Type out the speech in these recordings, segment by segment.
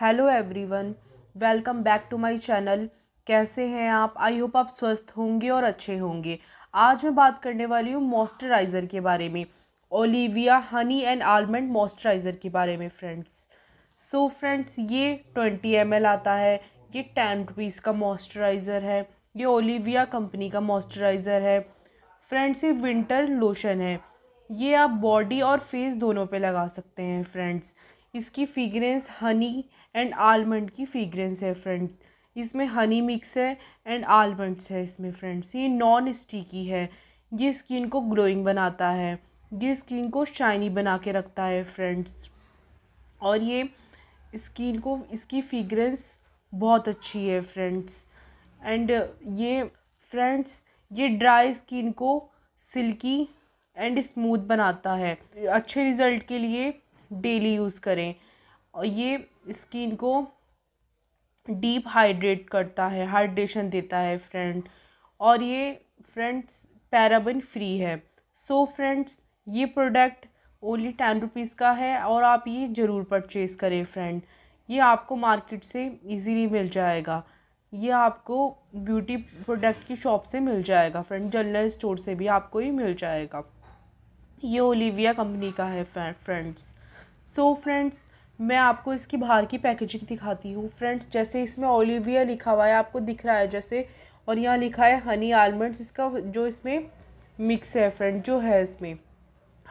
hello everyone welcome back to my channel कैसे हैं आप आई होप आप स्वस्थ होंगे और अच्छे होंगे आज मैं बात करने वाली हूँ मॉइस्चराइज़र के बारे में Olivia honey and almond moisturiser के बारे में फ्रेंड्स सो फ्रेंड्स ये ट्वेंटी एम आता है ये टेन रुपीस का मॉइस्चराइज़र है ये ओलिविया कंपनी का मॉइस्चराइज़र है फ्रेंड्स ये विंटर लोशन है ये आप बॉडी और फेस दोनों पे लगा सकते हैं फ्रेंड्स इसकी फ्रीग्रेंस हनी एंड आलमंड की फ्रीग्रेंस है फ्रेंड इसमें हनी मिक्स है एंड आलमंड्स है इसमें फ्रेंड्स ये नॉन स्टिकी है ये स्किन को ग्लोइंग बनाता है ये स्किन को शाइनी बना के रखता है फ्रेंड्स और ये स्किन को इसकी फ्रीग्रेंस बहुत अच्छी है फ्रेंड्स एंड ये फ्रेंड्स ये ड्राई स्किन को सिल्की एंड स्मूथ बनाता है अच्छे रिज़ल्ट के लिए डेली यूज़ करें और ये स्किन को डीप हाइड्रेट करता है हाइड्रेशन देता है फ्रेंड और ये फ्रेंड्स पैराबन फ्री है सो so, फ्रेंड्स ये प्रोडक्ट ओनली टेन रुपीज़ का है और आप ये ज़रूर परचेज़ करें फ्रेंड ये आपको मार्केट से इजीली मिल जाएगा ये आपको ब्यूटी प्रोडक्ट की शॉप से मिल जाएगा फ्रेंड जनरल स्टोर से भी आपको ये मिल जाएगा ये ओलिविया कंपनी का है फ्रेंड्स सो so फ्रेंड्स मैं आपको इसकी बाहर की पैकेजिंग दिखाती हूँ फ्रेंड्स जैसे इसमें ओलिविया लिखा हुआ है आपको दिख रहा है जैसे और यहाँ लिखा है हनी आलमंड्स इसका जो इसमें मिक्स है फ्रेंड जो है इसमें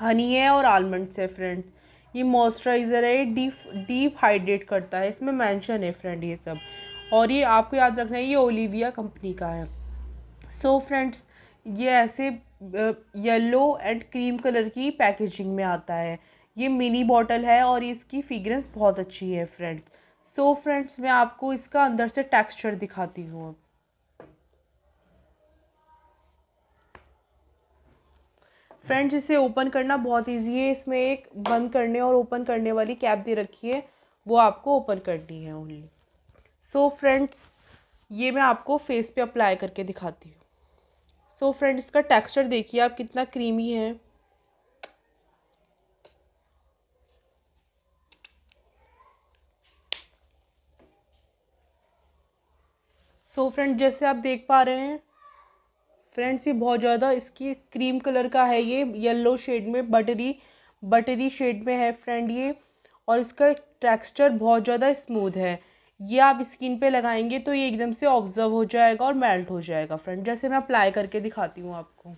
हनी है और आलमंड्स है फ्रेंड्स ये मॉइस्चराइज़र है ये डीप डीप हाइड्रेट करता है इसमें मेंशन है फ्रेंड ये सब और ये आपको याद रखना है ये ओलिविया कंपनी का है सो so, फ्रेंड्स ये ऐसे येलो एंड क्रीम कलर की पैकेजिंग में आता है ये मिनी बॉटल है और इसकी फिगरेंस बहुत अच्छी है फ्रेंड्स सो फ्रेंड्स मैं आपको इसका अंदर से टेक्सचर दिखाती हूँ फ्रेंड्स इसे ओपन करना बहुत इजी है इसमें एक बंद करने और ओपन करने वाली कैप दे रखी है वो आपको ओपन करनी है ओनली सो फ्रेंड्स ये मैं आपको फेस पे अप्लाई करके दिखाती हूँ सो फ्रेंड्स इसका टेक्सचर देखिए आप कितना क्रीमी है सो so फ्रेंड जैसे आप देख पा रहे हैं फ्रेंड्स ये बहुत ज़्यादा इसकी क्रीम कलर का है ये येलो शेड में बटरी बटरी शेड में है फ्रेंड ये और इसका टेक्स्चर बहुत ज़्यादा स्मूथ है ये आप स्किन पे लगाएंगे तो ये एकदम से ऑब्जर्व हो जाएगा और मेल्ट हो जाएगा फ्रेंड जैसे मैं अप्लाई करके दिखाती हूँ आपको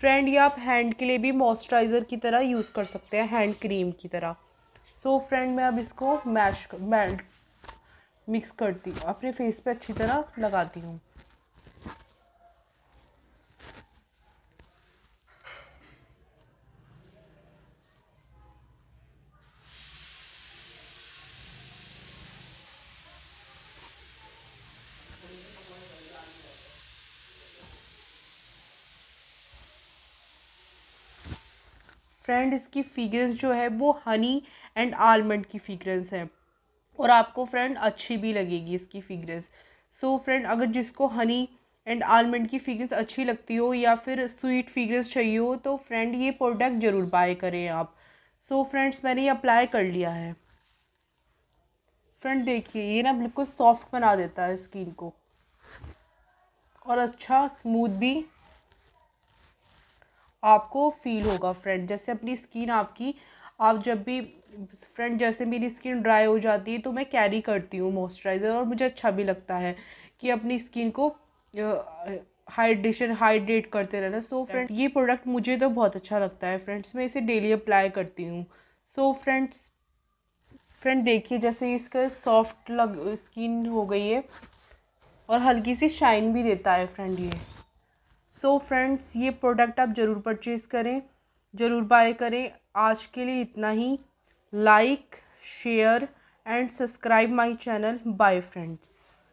फ्रेंड ये आप हैंड के लिए भी मॉइस्चराइज़र की तरह यूज़ कर सकते हैं हैंड क्रीम की तरह सो so, फ्रेंड मैं अब इसको मैश मैल्ट मिक्स करती हूँ अपने फेस पे अच्छी तरह लगाती हूँ फ्रेंड इसकी फ्रेग्रेंस जो है वो हनी एंड आलमंड की फ्रेग्रेंस है और आपको फ्रेंड अच्छी भी लगेगी इसकी फ्रेग्रेंस सो फ्रेंड अगर जिसको हनी एंड आलमंड की फ्रेग्रेंस अच्छी लगती हो या फिर स्वीट फ्रेग्रेंस चाहिए हो तो फ्रेंड ये प्रोडक्ट ज़रूर बाय करें आप सो so, फ्रेंड्स मैंने ये अप्लाई कर लिया है फ्रेंड देखिए ये ना बिल्कुल सॉफ्ट बना देता है स्किन को और अच्छा स्मूथ भी आपको फील होगा फ्रेंड जैसे अपनी स्किन आपकी आप जब भी फ्रेंड जैसे मेरी स्किन ड्राई हो जाती है तो मैं कैरी करती हूँ मॉइस्चराइज़र और मुझे अच्छा भी लगता है कि अपनी स्किन को हाइड्रेशन हाइड्रेट करते रहना सो so, फ्रेंड ये प्रोडक्ट मुझे तो बहुत अच्छा लगता है फ्रेंड्स मैं इसे डेली अप्लाई करती हूँ सो फ्रेंड्स फ्रेंड देखिए जैसे इसका सॉफ्ट लग स्किन हो गई है और हल्की सी शाइन भी देता है फ्रेंड ये सो so फ्रेंड्स ये प्रोडक्ट आप ज़रूर परचेज़ करें ज़रूर बाय करें आज के लिए इतना ही like share and subscribe my channel bye friends